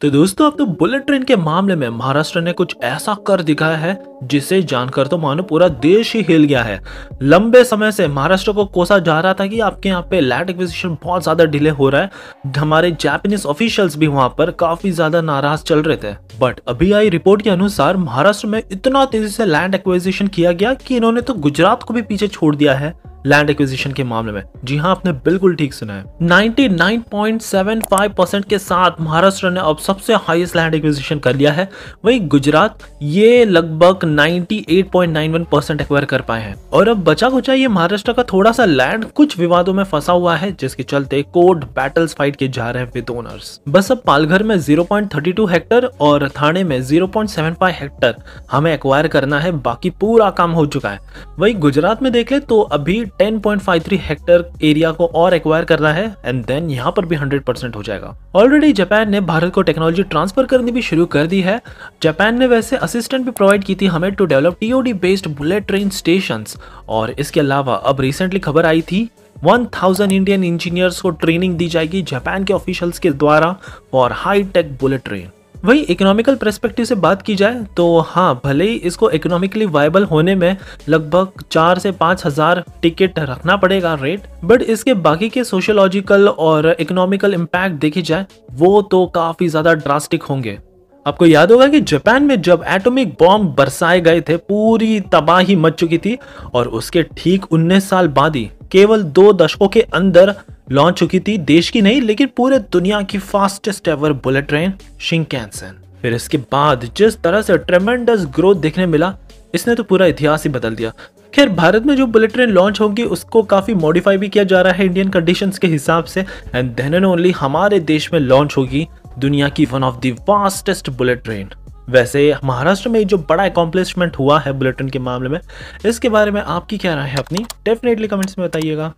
तो दोस्तों अब तो बुलेट ट्रेन के मामले में महाराष्ट्र ने कुछ ऐसा कर दिखाया है जिसे जानकर तो मानो पूरा देश ही हिल गया है लंबे समय से महाराष्ट्र को कोसा जा रहा था कि आपके यहाँ पे लैंड एक्विजिशन बहुत ज़्यादा डिले हो रहा है हमारे जापानीज ऑफिशियल्स भी वहां पर काफ़ी ज़्यादा नाराज चल रहे थे बट अभी आई रिपोर्ट के अनुसार महाराष्ट्र में इतना तेज़ी से लैंड एक्विजिशन किया गया कि इन्होंने तो गुजरात को भी पीछे छोड़ दिया है लैंड एक्विजिशन के मामले में जी हाँ आपने बिल्कुल ठीक सुना है 99.75 के साथ महाराष्ट्र ने अब सबसे हाईएस्ट लैंड एक्विजिशन कर लिया है वहीं गुजरात ये लगभग 98.91 परसेंट एक्वायर कर पाए हैं और अब बचा कुचा ये महाराष्ट्र का थोड़ा सा लैंड कुछ विवादों में फंसा हुआ है जिसके चलते कोर्ट बैटल्स फाइट के जा रहे हैं विद ओनर्स बस अब पालघर में जीरो हेक्टर और थाने में जीरो हेक्टर हमें एक्वायर करना है बाकी पूरा काम हो चुका है वही गुजरात में देख ले तो अभी 10.53 हेक्टेयर एरिया को और एक्वायर करना है एंड देन यहाँ पर भी 100% हो जाएगा ऑलरेडी जापान ने भारत को टेक्नोलॉजी ट्रांसफर करनी भी शुरू कर दी है जापान ने वैसे असिस्टेंट भी प्रोवाइड की थी हमें to develop TOD based bullet train station और इसके अलावा अब रिसेंटली खबर आई थी 1000 इंडियन इंजीनियर्स को ट्रेनिंग दी जाएगी जापान के ऑफिशियल्स के द्वारा for high tech bullet train वही इकोनॉमिकल परस्पेक्टिव से बात की जाए तो हाँ भले ही इसको इकोनॉमिकली वायबल होने में लगभग चार से पाँच हज़ार टिकट रखना पड़ेगा रेट बट इसके बाकी के सोशियोलॉजिकल और इकोनॉमिकल इम्पैक्ट देखी जाए वो तो काफ़ी ज़्यादा ड्रास्टिक होंगे आपको याद होगा कि जापान में जब एटॉमिक बॉम्ब बरसाए गए थे पूरी तबाही मच चुकी थी और उसके ठीक 19 साल बाद ही केवल दो दशकों के अंदर लॉन्च चुकी थी देश की नहीं लेकिन पूरे दुनिया की fastest ever bullet train Shinkansen फिर इसके बाद जिस तरह से ट्रेमेंडस ग्रोथ देखने मिला इसने तो पूरा इतिहास ही बदल दिया खैर भारत में जो बुलेट ट्रेन लॉन्च होगी उसको काफ़ी मॉडिफाई भी किया जा रहा है इंडियन कंडीशन के हिसाब से एंड देन एंड ओनली हमारे देश में लॉन्च होगी दुनिया की one of fastest bullet train वैसे महाराष्ट्र में जो बड़ा अकॉम्प्लिशमेंट हुआ है बुलेटिन के मामले में इसके बारे में आपकी क्या राय है अपनी डेफिनेटली कमेंट्स में बताइएगा